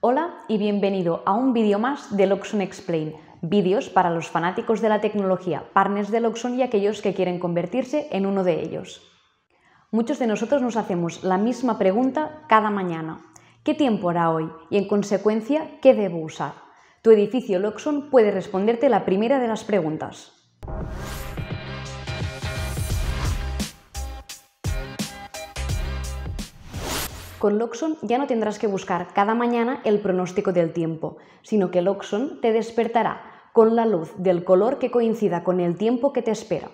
Hola y bienvenido a un vídeo más de Loxon Explain, vídeos para los fanáticos de la tecnología, partners de Loxon y aquellos que quieren convertirse en uno de ellos. Muchos de nosotros nos hacemos la misma pregunta cada mañana. ¿Qué tiempo hará hoy? Y en consecuencia, ¿qué debo usar? Tu edificio Loxon puede responderte la primera de las preguntas. Con Loxon ya no tendrás que buscar cada mañana el pronóstico del tiempo, sino que Loxon te despertará con la luz del color que coincida con el tiempo que te espera.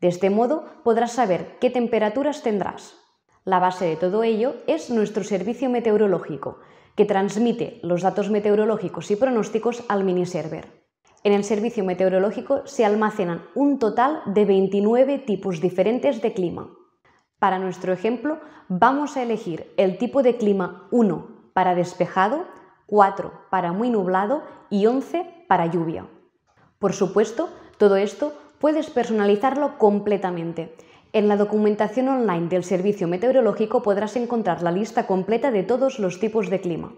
De este modo podrás saber qué temperaturas tendrás. La base de todo ello es nuestro servicio meteorológico, que transmite los datos meteorológicos y pronósticos al miniserver. En el servicio meteorológico se almacenan un total de 29 tipos diferentes de clima. Para nuestro ejemplo, vamos a elegir el tipo de clima 1 para despejado, 4 para muy nublado y 11 para lluvia. Por supuesto, todo esto puedes personalizarlo completamente. En la documentación online del Servicio Meteorológico podrás encontrar la lista completa de todos los tipos de clima.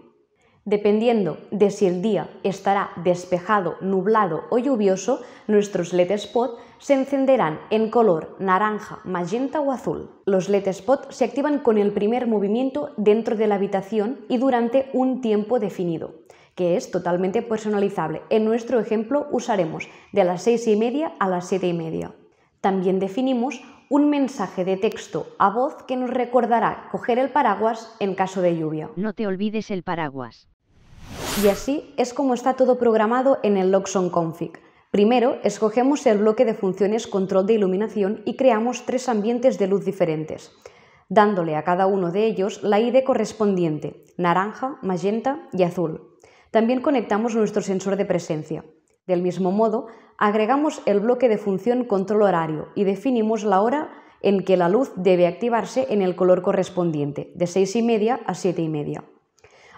Dependiendo de si el día estará despejado, nublado o lluvioso, nuestros LED spot se encenderán en color naranja, magenta o azul. Los LED spot se activan con el primer movimiento dentro de la habitación y durante un tiempo definido, que es totalmente personalizable. En nuestro ejemplo usaremos de las seis y media a las siete y media. También definimos un mensaje de texto a voz que nos recordará coger el paraguas en caso de lluvia. No te olvides el paraguas. Y así es como está todo programado en el Loxon Config. Primero, escogemos el bloque de funciones control de iluminación y creamos tres ambientes de luz diferentes, dándole a cada uno de ellos la ID correspondiente, naranja, magenta y azul. También conectamos nuestro sensor de presencia. Del mismo modo, agregamos el bloque de función control horario y definimos la hora en que la luz debe activarse en el color correspondiente, de 6 y media a 7 y media.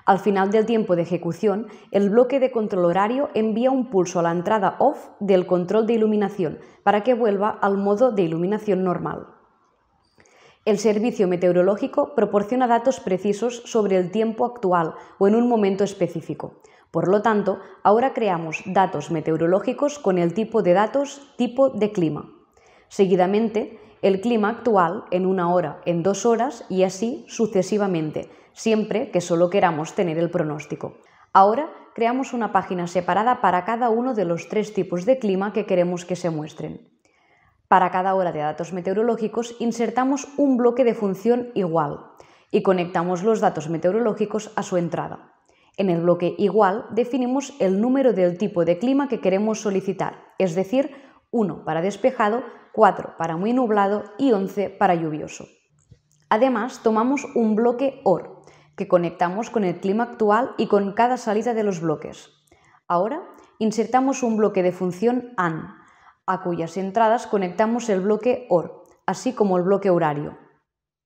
Al final del tiempo de ejecución, el bloque de control horario envía un pulso a la entrada off del control de iluminación para que vuelva al modo de iluminación normal. El servicio meteorológico proporciona datos precisos sobre el tiempo actual o en un momento específico. Por lo tanto, ahora creamos datos meteorológicos con el tipo de datos tipo de clima. Seguidamente, el clima actual en una hora, en dos horas y así sucesivamente, siempre que solo queramos tener el pronóstico. Ahora creamos una página separada para cada uno de los tres tipos de clima que queremos que se muestren. Para cada hora de datos meteorológicos insertamos un bloque de función igual y conectamos los datos meteorológicos a su entrada. En el bloque igual definimos el número del tipo de clima que queremos solicitar, es decir, 1 para despejado, 4 para muy nublado y 11 para lluvioso. Además, tomamos un bloque OR, que conectamos con el clima actual y con cada salida de los bloques. Ahora, insertamos un bloque de función AN, a cuyas entradas conectamos el bloque OR, así como el bloque horario.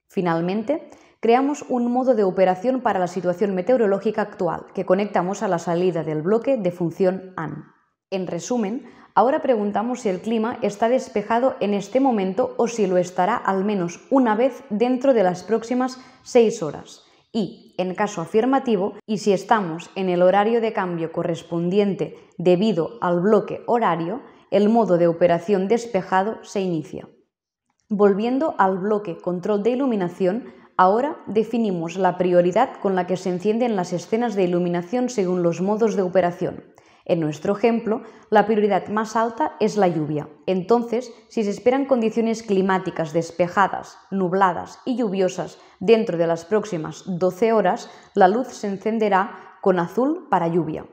Finalmente, creamos un modo de operación para la situación meteorológica actual que conectamos a la salida del bloque de función AN. En resumen, Ahora preguntamos si el clima está despejado en este momento o si lo estará al menos una vez dentro de las próximas 6 horas. Y, en caso afirmativo, y si estamos en el horario de cambio correspondiente debido al bloque horario, el modo de operación despejado se inicia. Volviendo al bloque control de iluminación, ahora definimos la prioridad con la que se encienden las escenas de iluminación según los modos de operación. En nuestro ejemplo, la prioridad más alta es la lluvia. Entonces, si se esperan condiciones climáticas despejadas, nubladas y lluviosas dentro de las próximas 12 horas, la luz se encenderá con azul para lluvia.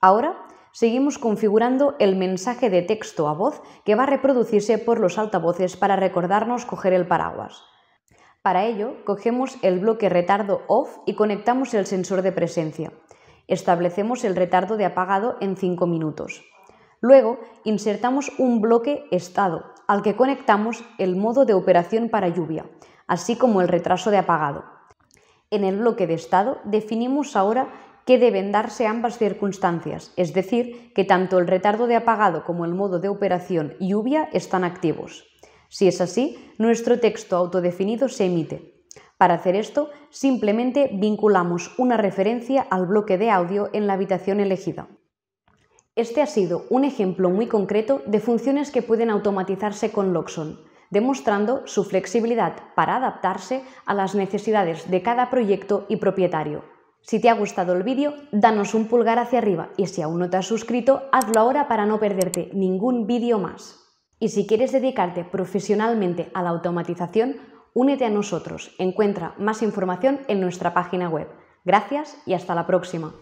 Ahora, seguimos configurando el mensaje de texto a voz que va a reproducirse por los altavoces para recordarnos coger el paraguas. Para ello, cogemos el bloque retardo off y conectamos el sensor de presencia establecemos el retardo de apagado en 5 minutos. Luego, insertamos un bloque estado al que conectamos el modo de operación para lluvia, así como el retraso de apagado. En el bloque de estado definimos ahora que deben darse ambas circunstancias, es decir, que tanto el retardo de apagado como el modo de operación lluvia están activos. Si es así, nuestro texto autodefinido se emite. Para hacer esto, simplemente vinculamos una referencia al bloque de audio en la habitación elegida. Este ha sido un ejemplo muy concreto de funciones que pueden automatizarse con Loxon, demostrando su flexibilidad para adaptarse a las necesidades de cada proyecto y propietario. Si te ha gustado el vídeo, danos un pulgar hacia arriba y si aún no te has suscrito, hazlo ahora para no perderte ningún vídeo más. Y si quieres dedicarte profesionalmente a la automatización, Únete a nosotros, encuentra más información en nuestra página web. Gracias y hasta la próxima.